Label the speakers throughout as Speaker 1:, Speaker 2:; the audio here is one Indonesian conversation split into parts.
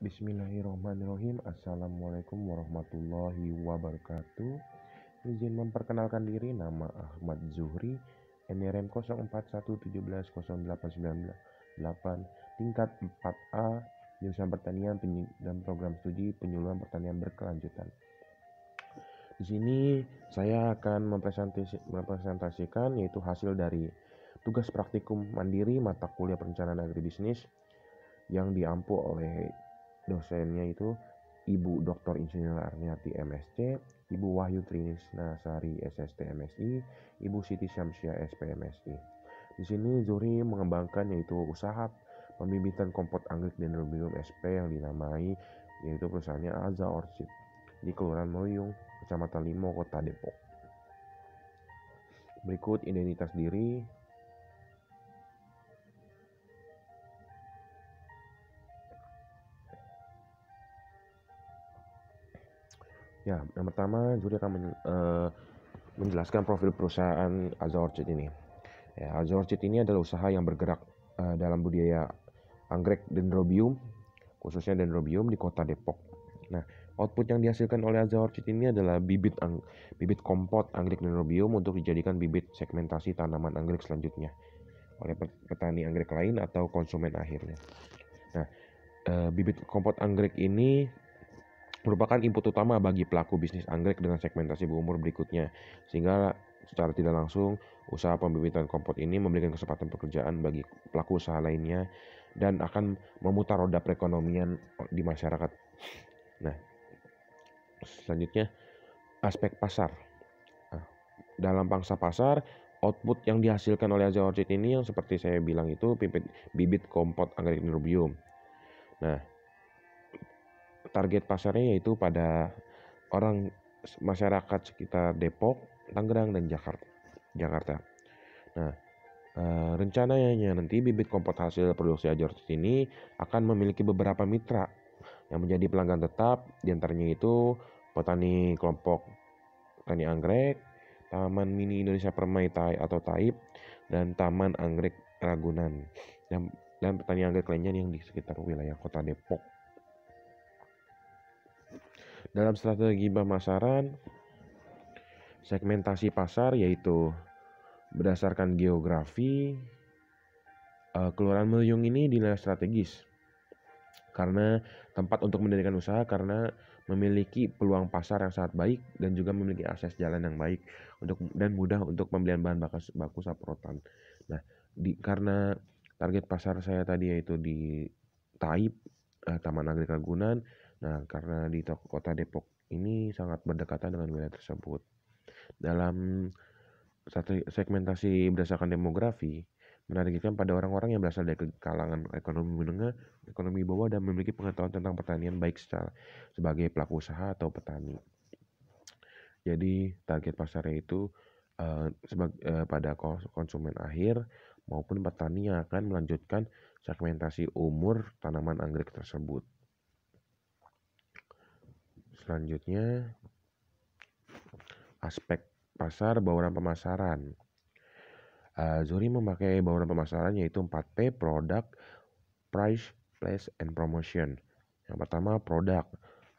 Speaker 1: Bismillahirrahmanirrahim Assalamualaikum warahmatullahi wabarakatuh Izin memperkenalkan diri nama Ahmad Zuhri NRM 0417170898 tingkat 4A jurusan pertanian dan program studi penyuluhan pertanian berkelanjutan. Di sini saya akan mempresentasikan yaitu hasil dari tugas praktikum mandiri mata kuliah perencanaan agribisnis yang diampu oleh dosennya itu Ibu Dr. Insinyur Arniati MSC, Ibu Wahyu Trinis Nasari SST MSI, Ibu Siti Syamsia SPMSI. Di sini Zuri mengembangkan yaitu usaha pembibitan kompot anggrek Dendrobium SP yang dinamai yaitu perusahaannya Alza Orchid di Kelurahan Moyung, Kecamatan Limo, Kota Depok. Berikut identitas diri Ya, yang pertama Juri akan men, uh, menjelaskan profil perusahaan Alza Orchid ini. Ya, Alza ini adalah usaha yang bergerak uh, dalam budaya anggrek dendrobium, khususnya dendrobium di kota Depok. Nah, output yang dihasilkan oleh Alza Orchid ini adalah bibit ang bibit kompot anggrek dendrobium untuk dijadikan bibit segmentasi tanaman anggrek selanjutnya oleh petani anggrek lain atau konsumen akhirnya. Nah, uh, bibit kompot anggrek ini merupakan input utama bagi pelaku bisnis anggrek dengan segmentasi berumur berikutnya, sehingga secara tidak langsung usaha pembibitan kompot ini memberikan kesempatan pekerjaan bagi pelaku usaha lainnya dan akan memutar roda perekonomian di masyarakat. Nah, selanjutnya aspek pasar. Nah, dalam pangsa pasar, output yang dihasilkan oleh Azza Orchid ini yang seperti saya bilang itu bibit, bibit kompot anggrek nerbium. Nah, target pasarnya yaitu pada orang masyarakat sekitar Depok, Tangerang, dan Jakarta. Jakarta. Nah, eh, rencananya nanti bibit kompot hasil produksi Ajortus ini akan memiliki beberapa mitra yang menjadi pelanggan tetap diantaranya itu petani kelompok petani anggrek, Taman Mini Indonesia Permai tai atau TAIP dan Taman Anggrek Ragunan dan, dan petani anggrek lainnya yang di sekitar wilayah kota Depok. Dalam strategi pemasaran, segmentasi pasar yaitu berdasarkan geografi, eh, kelurahan Meliung ini dinilai strategis karena tempat untuk mendirikan usaha karena memiliki peluang pasar yang sangat baik dan juga memiliki akses jalan yang baik untuk dan mudah untuk pembelian bahan baku, baku saprotan. Nah, di karena target pasar saya tadi yaitu di Taib, eh, Taman Agri Ragunan, Nah, karena di toko kota Depok ini sangat berdekatan dengan wilayah tersebut. Dalam satu segmentasi berdasarkan demografi, menargetkan pada orang-orang yang berasal dari kalangan ekonomi menengah, ekonomi bawah, dan memiliki pengetahuan tentang pertanian baik secara sebagai pelaku usaha atau petani. Jadi target pasarnya itu uh, eh, sebagai, uh, eh, pada konsumen akhir maupun petani yang akan melanjutkan segmentasi umur tanaman anggrek tersebut. Selanjutnya aspek pasar bauran pemasaran. Uh, Zuri memakai bauran pemasaran yaitu 4P product, price, place, and promotion. Yang pertama produk.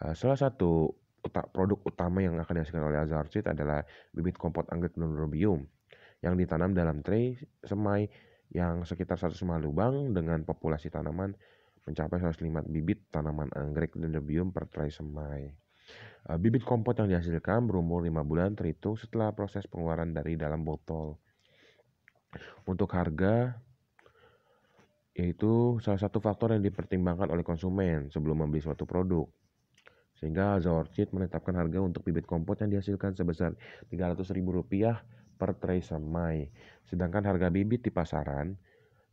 Speaker 1: Uh, salah satu uta produk utama yang akan dihasilkan oleh Azhar Street adalah bibit kompot anggrek Nonrobium yang ditanam dalam tray semai yang sekitar 105 lubang dengan populasi tanaman mencapai 105 bibit tanaman anggrek dendrobium per tray semai. Eh, bibit kompot yang dihasilkan berumur 5 bulan terhitung setelah proses pengeluaran dari dalam botol. Untuk harga yaitu salah satu faktor yang dipertimbangkan oleh konsumen sebelum membeli suatu produk. Sehingga Zorchit menetapkan harga untuk bibit kompot yang dihasilkan sebesar Rp300.000 per tray semai. Sedangkan harga bibit di pasaran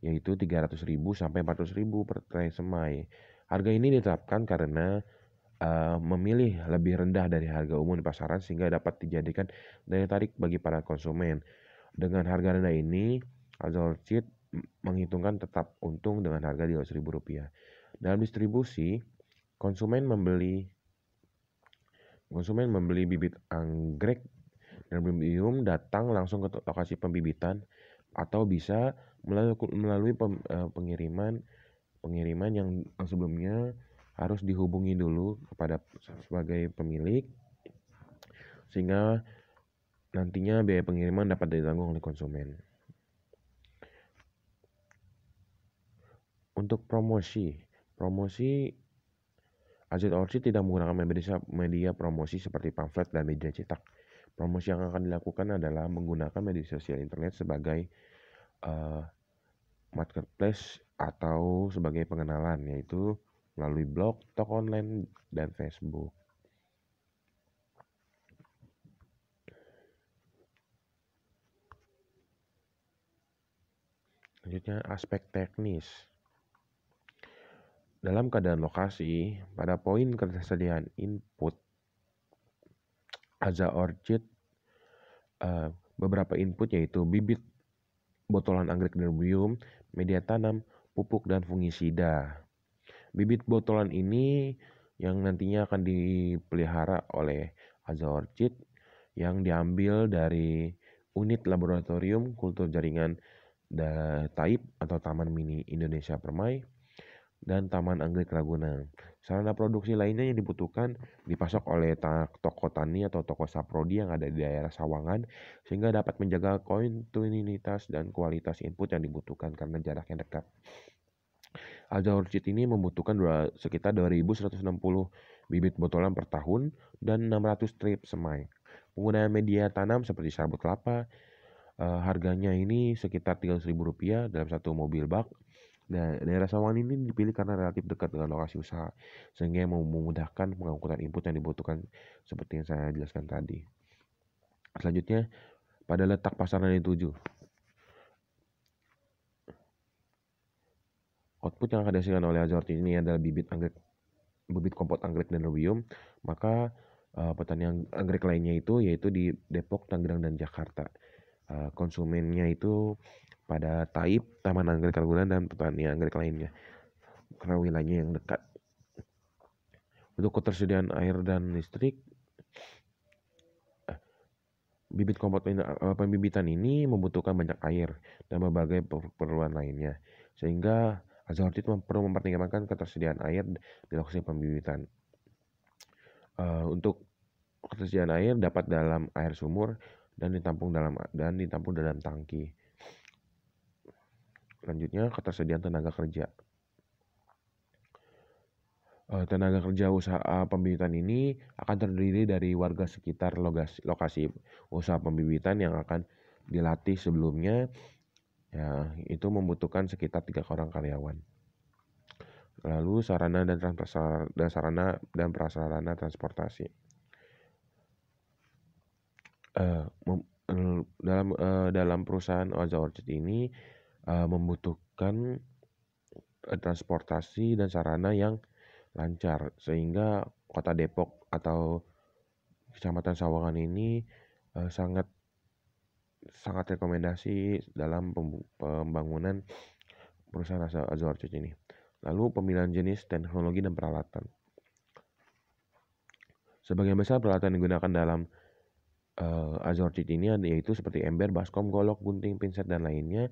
Speaker 1: yaitu 300.000 sampai 400.000 per tray semai. Harga ini ditetapkan karena Eh, memilih lebih rendah dari harga umum di pasaran sehingga dapat dijadikan daya tarik bagi para konsumen. Dengan harga rendah ini, Azal Cheat menghitungkan tetap untung dengan harga di rp ribu rupiah. Dalam distribusi, konsumen membeli konsumen membeli bibit anggrek dan premium datang langsung ke lokasi pembibitan atau bisa melalui eh, pengiriman pengiriman yang sebelumnya harus dihubungi dulu kepada sebagai pemilik sehingga nantinya biaya pengiriman dapat ditanggung oleh konsumen. Untuk promosi, promosi Azit Orsi tidak menggunakan media, media promosi seperti pamflet dan media cetak. Promosi yang akan dilakukan adalah menggunakan media sosial internet sebagai uh, marketplace atau sebagai pengenalan, yaitu melalui blog, toko online, dan Facebook. Selanjutnya aspek teknis. Dalam keadaan lokasi, pada poin ketersediaan input ada Orchid uh, beberapa input yaitu bibit, botolan anggrek nebulium, media tanam, pupuk dan fungisida. Bibit botolan ini yang nantinya akan dipelihara oleh Aza Orchid yang diambil dari unit laboratorium kultur jaringan da Taib atau Taman Mini Indonesia Permai dan Taman Anggrek Ragunan. Sarana produksi lainnya yang dibutuhkan dipasok oleh toko tani atau toko saprodi yang ada di daerah Sawangan sehingga dapat menjaga kontinuitas dan kualitas input yang dibutuhkan karena jaraknya dekat. Alda Orchid ini membutuhkan dua, sekitar 2160 bibit botolan per tahun dan 600 trip semai. Penggunaan media tanam seperti sabut kelapa, uh, harganya ini sekitar rp rupiah dalam satu mobil bak. Dan daerah Sawangan ini dipilih karena relatif dekat dengan lokasi usaha, sehingga memudahkan pengangkutan input yang dibutuhkan seperti yang saya jelaskan tadi. Selanjutnya, pada letak pasar yang dituju. output yang akan dihasilkan oleh azorti ini adalah bibit anggrek bibit kompot anggrek dan rubium, maka uh, petani anggrek lainnya itu yaitu di Depok, Tangerang dan Jakarta. Uh, konsumennya itu pada Taib, Taman Anggrek Ragunan dan petani anggrek lainnya karena wilayahnya yang dekat. Untuk ketersediaan air dan listrik, bibit kompot eh, pembibitan ini membutuhkan banyak air dan berbagai keperluan lainnya, sehingga Azortit perlu mempertimbangkan ketersediaan air di lokasi pembibitan. Uh, untuk ketersediaan air dapat dalam air sumur dan ditampung dalam dan ditampung dalam tangki. Selanjutnya ketersediaan tenaga kerja. Uh, tenaga kerja usaha pembibitan ini akan terdiri dari warga sekitar lokasi, lokasi usaha pembibitan yang akan dilatih sebelumnya Ya, itu membutuhkan sekitar tiga orang karyawan. Lalu sarana dan, dan sarana dan prasarana transportasi. Uh, dalam uh, dalam perusahaan Oza Orchid ini uh, membutuhkan uh, transportasi dan sarana yang lancar sehingga kota Depok atau kecamatan Sawangan ini uh, sangat sangat rekomendasi dalam pembangunan perusahaan asal Azure Church ini. Lalu pemilihan jenis, teknologi, dan peralatan. Sebagian besar peralatan yang digunakan dalam uh, Azul Church ini yaitu seperti ember, baskom, golok, gunting, pinset, dan lainnya.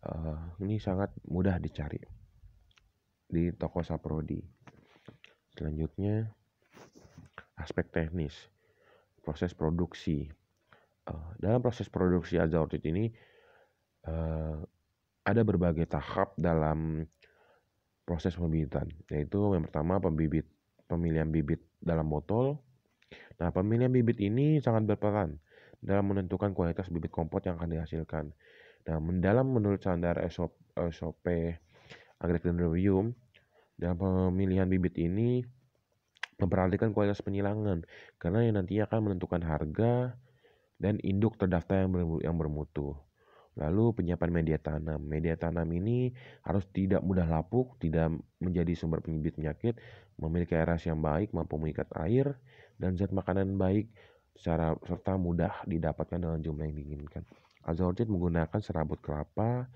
Speaker 1: Uh, ini sangat mudah dicari di toko Saprodi. Selanjutnya, aspek teknis, proses produksi. Eh, dalam proses produksi azautit ini eh, ada berbagai tahap dalam proses pembibitan, yaitu yang pertama pembibit, pemilihan bibit dalam botol. Nah, pemilihan bibit ini sangat berperan dalam menentukan kualitas bibit kompot yang akan dihasilkan. Nah, mendalam menurut standar SOP, SOP Agricultural dalam pemilihan bibit ini memperhatikan kualitas penyilangan karena yang nantinya akan menentukan harga, dan induk terdaftar yang bermutu. Lalu penyiapan media tanam. Media tanam ini harus tidak mudah lapuk, tidak menjadi sumber penyebit penyakit, memiliki aerasi yang baik, mampu mengikat air, dan zat makanan baik secara serta mudah didapatkan dengan jumlah yang diinginkan. Azorjet menggunakan serabut kelapa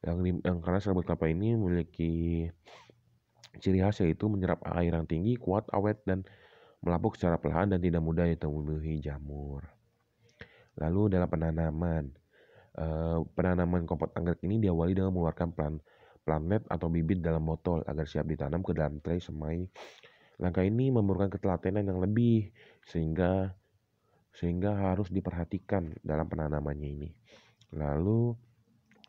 Speaker 1: yang, di, yang karena serabut kelapa ini memiliki ciri khas yaitu menyerap air yang tinggi, kuat, awet, dan melapuk secara perlahan dan tidak mudah ditemui jamur. Lalu dalam penanaman, uh, penanaman kompot anggrek ini diawali dengan mengeluarkan plan planet atau bibit dalam botol agar siap ditanam ke dalam tray semai. Langkah ini memerlukan ketelatenan yang lebih sehingga sehingga harus diperhatikan dalam penanamannya ini. Lalu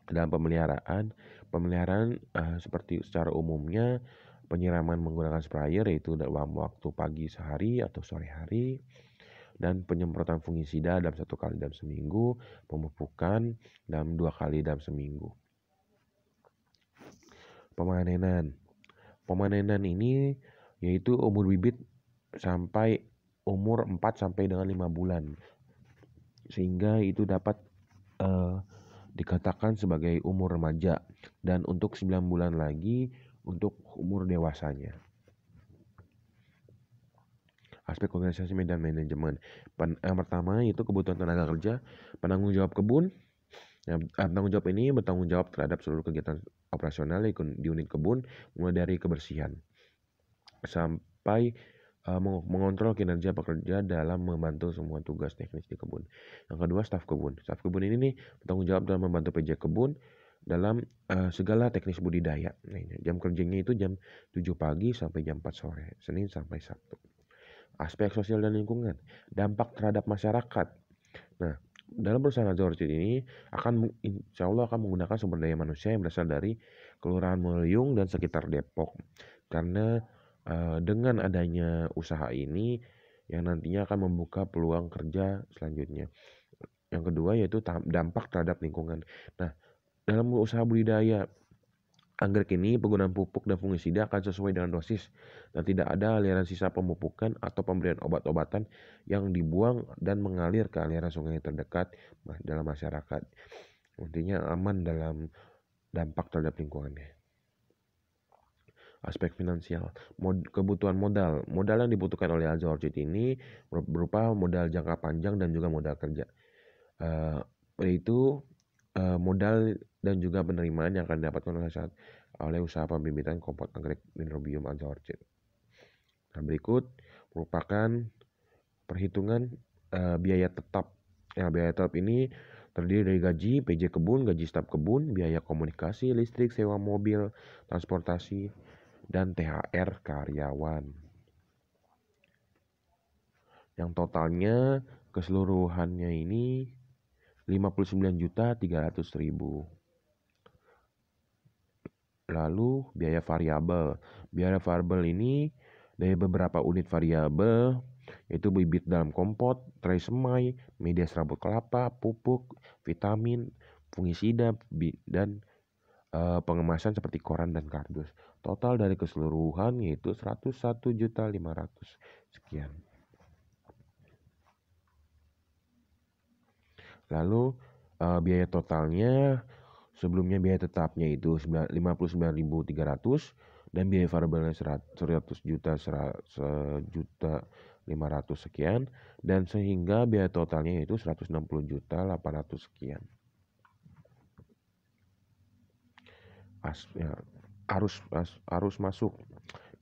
Speaker 1: dalam pemeliharaan, pemeliharaan uh, seperti secara umumnya penyiraman menggunakan sprayer yaitu dalam waktu pagi sehari atau sore hari dan penyemprotan fungisida dalam satu kali dalam seminggu, pemupukan dalam dua kali dalam seminggu. Pemanenan. Pemanenan ini yaitu umur bibit sampai umur 4 sampai dengan lima bulan. Sehingga itu dapat uh, dikatakan sebagai umur remaja dan untuk 9 bulan lagi untuk umur dewasanya aspek organisasi dan manajemen. yang pertama itu kebutuhan tenaga kerja, penanggung jawab kebun. Nah, penanggung jawab ini bertanggung jawab terhadap seluruh kegiatan operasional di unit kebun, mulai dari kebersihan sampai ah, mengontrol kinerja pekerja dalam membantu semua tugas teknis di kebun. Yang kedua, staf kebun. Staf kebun ini nih bertanggung jawab dalam membantu PJ kebun, dalam uh, segala teknis budidaya. Nah, jam kerjanya itu jam 7 pagi sampai jam 4 sore, Senin sampai Sabtu aspek sosial dan lingkungan, dampak terhadap masyarakat. Nah, dalam perusahaan Azorcid ini akan insya Allah akan menggunakan sumber daya manusia yang berasal dari Kelurahan Meliung dan sekitar Depok. Karena uh, dengan adanya usaha ini yang nantinya akan membuka peluang kerja selanjutnya. Yang kedua yaitu dampak terhadap lingkungan. Nah, dalam usaha budidaya Anggrek ini penggunaan pupuk dan fungisida akan sesuai dengan dosis dan tidak ada aliran sisa pemupukan atau pemberian obat-obatan yang dibuang dan mengalir ke aliran sungai terdekat dalam masyarakat. Intinya aman dalam dampak terhadap lingkungannya aspek finansial. Mod, kebutuhan modal. Modal yang dibutuhkan oleh Azza Orchid ini berupa modal jangka panjang dan juga modal kerja. Uh, eh, itu uh, eh, modal dan juga penerimaan yang akan didapatkan oleh saat oleh usaha pembibitan kompot anggrek Dendrobium anca orchid. Nah, berikut merupakan perhitungan e, biaya tetap. Ya, biaya tetap ini terdiri dari gaji PJ kebun, gaji staf kebun, biaya komunikasi, listrik, sewa mobil, transportasi, dan THR karyawan. Yang totalnya keseluruhannya ini juta 59.300.000. Lalu biaya variabel. Biaya variabel ini dari beberapa unit variabel yaitu bibit dalam kompot, tray semai, media serabut kelapa, pupuk, vitamin, fungisida dan e, pengemasan seperti koran dan kardus. Total dari keseluruhan yaitu 101.500 sekian. Lalu e, biaya totalnya Sebelumnya biaya tetapnya itu 59.300 dan biaya variabelnya 100 juta 100 juta 500 sekian dan sehingga biaya totalnya itu 160 juta 800 sekian. As, ya, arus, as, arus masuk.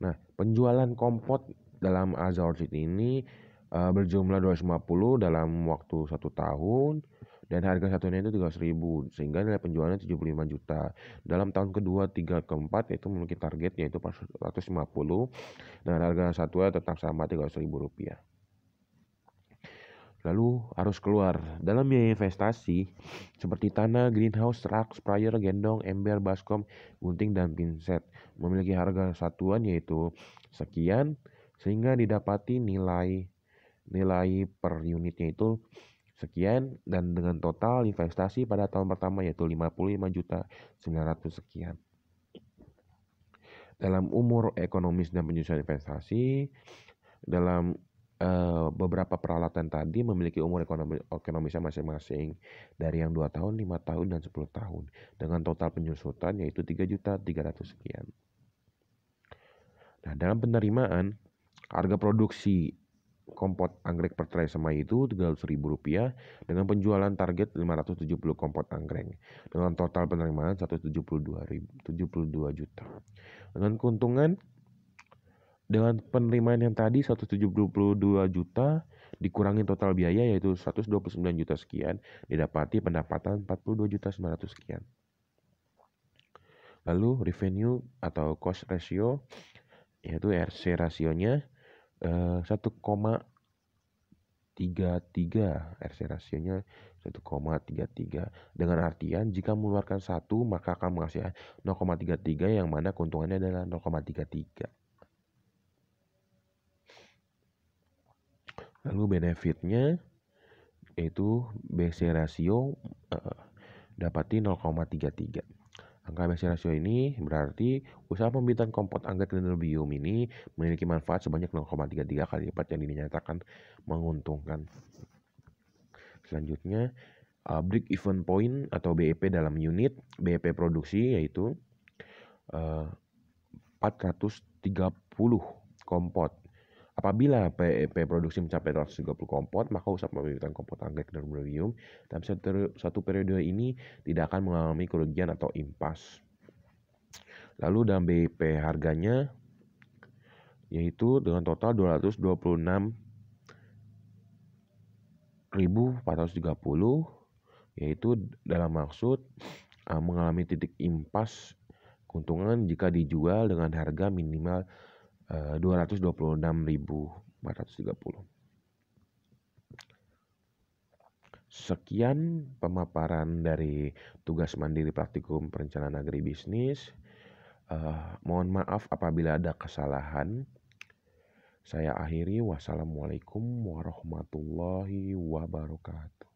Speaker 1: Nah, penjualan kompot dalam Azorcit ini uh, berjumlah 250 dalam waktu satu tahun dan harga satuannya itu 300 ribu sehingga nilai penjualannya 75 juta dalam tahun kedua tiga keempat itu memiliki target yaitu 450 dan harga satuan tetap sama 300 ribu rupiah lalu harus keluar dalam biaya investasi seperti tanah, greenhouse, rak, sprayer, gendong, ember, baskom, gunting, dan pinset memiliki harga satuan yaitu sekian sehingga didapati nilai nilai per unitnya itu sekian dan dengan total investasi pada tahun pertama yaitu 55 juta 900 sekian. Dalam umur ekonomis dan penyusunan investasi dalam uh, beberapa peralatan tadi memiliki umur ekonomi ekonomisnya masing-masing dari yang 2 tahun, 5 tahun dan 10 tahun dengan total penyusutan yaitu 3 juta 300 sekian. Nah, dalam penerimaan harga produksi kompot anggrek per tray semai itu Rp300.000 dengan penjualan target 570 kompot anggrek dengan total penerimaan 172 ribu, 72 juta. Dengan keuntungan dengan penerimaan yang tadi 172 juta dikurangi total biaya yaitu 129 juta sekian didapati pendapatan 42 juta 900 sekian. Lalu revenue atau cost ratio yaitu RC rasionya uh, 1,33 RC rasionya 1,33 dengan artian jika mengeluarkan satu maka akan menghasilkan 0,33 yang mana keuntungannya adalah 0,33 Lalu benefitnya yaitu BC rasio uh, dapati 0,33. Angka MSC rasio ini berarti usaha pembibitan kompot anggrek dendrobium ini memiliki manfaat sebanyak 0,33 kali lipat yang dinyatakan menguntungkan. Selanjutnya, uh, break even point atau BEP dalam unit BEP produksi yaitu uh, 430 kompot Apabila PEP produksi mencapai 130 kompot, maka usaha pembibitan kompot anggrek dan berbium dalam satu, periode ini tidak akan mengalami kerugian atau impas. Lalu dalam BIP harganya yaitu dengan total 226.430, yaitu dalam maksud ah, mengalami titik impas keuntungan jika dijual dengan harga minimal 226.430. Eh, Sekian pemaparan dari tugas mandiri praktikum perencanaan agribisnis. Uh, mohon maaf apabila ada kesalahan. Saya akhiri. Wassalamualaikum warahmatullahi wabarakatuh.